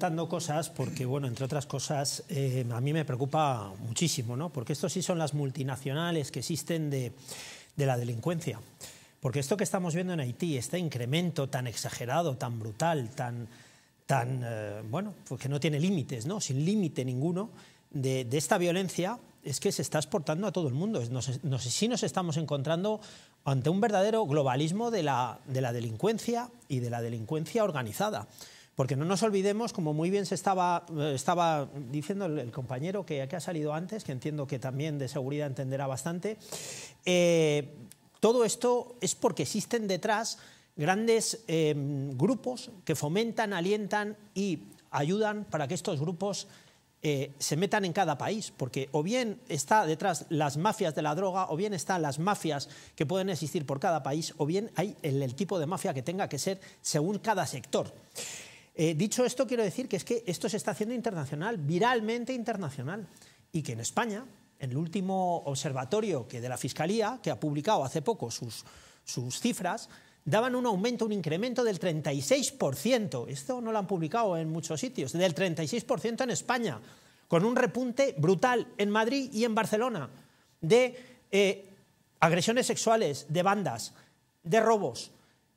contando cosas porque, bueno, entre otras cosas, eh, a mí me preocupa muchísimo, ¿no? Porque estos sí son las multinacionales que existen de, de la delincuencia. Porque esto que estamos viendo en Haití, este incremento tan exagerado, tan brutal, tan, tan eh, bueno, pues que no tiene límites, ¿no? Sin límite ninguno, de, de, esta violencia es que se está exportando a todo el mundo. no sé si nos estamos encontrando ante un verdadero globalismo de la, de la delincuencia y de la delincuencia organizada. Porque no nos olvidemos, como muy bien se estaba, eh, estaba diciendo el, compañero que, aquí ha salido antes, que entiendo que también de seguridad entenderá bastante, eh, todo esto es porque existen detrás grandes em, grupos que fomentan, alientan y ayudan para que estos grupos eh, se metan en cada país, porque o bien está detrás las mafias de la droga, o bien están las mafias que pueden existir por cada país, o bien hay el tipo de mafia que tenga que ser según cada sector. Eh, dicho esto, quiero decir que es que esto se está haciendo internacional, viralmente internacional, y que en España, en el último observatorio que de la Fiscalía, que ha publicado hace poco sus, cifras, daban un aumento, un incremento del 36%, esto no lo han publicado en muchos sitios, del 36% en España, con un repunte brutal en Madrid y en Barcelona de eh, agresiones sexuales, de bandas, de robos,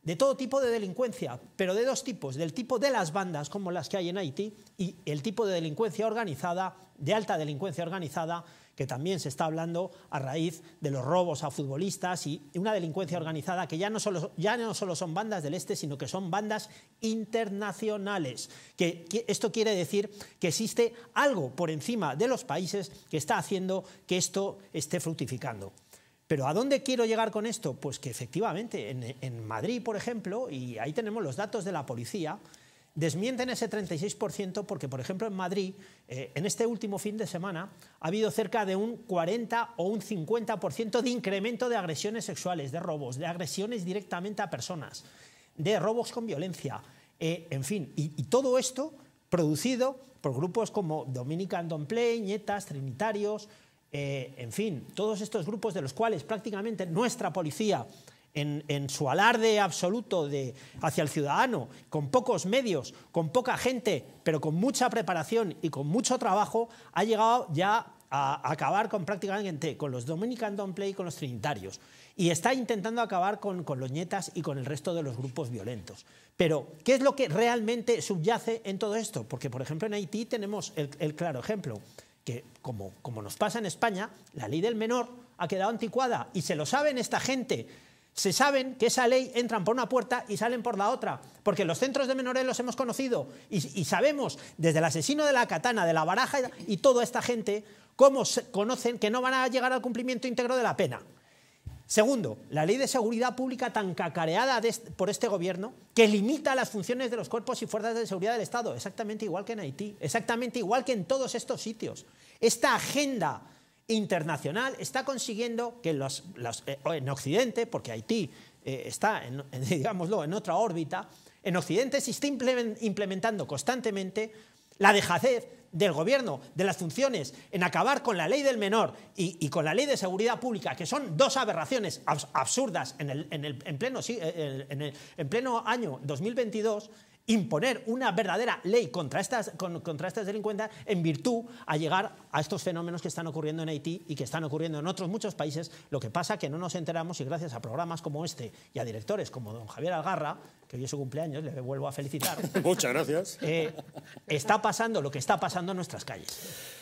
de todo tipo de delincuencia, pero de dos tipos, del tipo de las bandas como las que hay en Haití y el tipo de delincuencia organizada, de alta delincuencia organizada, que también se está hablando a raíz de los robos a futbolistas y una delincuencia organizada que ya no solo, ya no son bandas del Este, sino que son bandas internacionales. esto quiere decir que existe algo por encima de los países que está haciendo que esto esté fructificando. Pero ¿a dónde quiero llegar con esto? Pues que efectivamente en, Madrid, por ejemplo, y ahí tenemos los datos de la policía, desmienten ese 36% porque, por ejemplo, en Madrid, eh, en este último fin de semana, ha habido cerca de un 40 o un 50% de incremento de agresiones sexuales, de robos, de agresiones directamente a personas, de robos con violencia, eh, en fin, y, todo esto producido por grupos como Dominican Play, Nietas, Trinitarios, eh, en fin, todos estos grupos de los cuales prácticamente nuestra policía, en, su alarde absoluto de, hacia el ciudadano, con pocos medios, con poca gente, pero con mucha preparación y con mucho trabajo, ha llegado ya a acabar con prácticamente con los Dominican Don't Play y con los Trinitarios. Y está intentando acabar con, los nietas y con el resto de los grupos violentos. Pero, ¿qué es lo que realmente subyace en todo esto? Porque, por ejemplo, en Haití tenemos el claro ejemplo que como, como nos pasa en España, la ley del menor ha quedado anticuada y se lo saben esta gente. Se saben que esa ley entran por una puerta y salen por la otra, porque los centros de menores los hemos conocido y, y sabemos desde el asesino de la katana, de la baraja y toda esta gente cómo se conocen que no van a llegar al cumplimiento íntegro de la pena. Segundo, la ley de seguridad pública tan cacareada por este gobierno que limita las funciones de los cuerpos y fuerzas de seguridad del Estado, exactamente igual que en Haití, exactamente igual que en todos estos sitios. Esta agenda internacional está consiguiendo que los, eh, en Occidente, porque Haití eh, está, en, digámoslo, en otra órbita, en Occidente se está implementando constantemente la dejadez del gobierno, de las funciones, en acabar con la ley del menor y, con la ley de seguridad pública, que son dos aberraciones absurdas en, el, en, pleno, eh, eh, en, en pleno año 2022, imponer una verdadera ley contra estas, contra estas delincuentes en virtud a llegar a estos fenómenos que están ocurriendo en Haití y que están ocurriendo en otros muchos países. Lo que pasa es que no nos enteramos y gracias a programas como este y a directores como don Javier Algarra, que hoy es su cumpleaños, le vuelvo a felicitar. Muchas gracias. Eh, está pasando lo que está pasando en nuestras calles.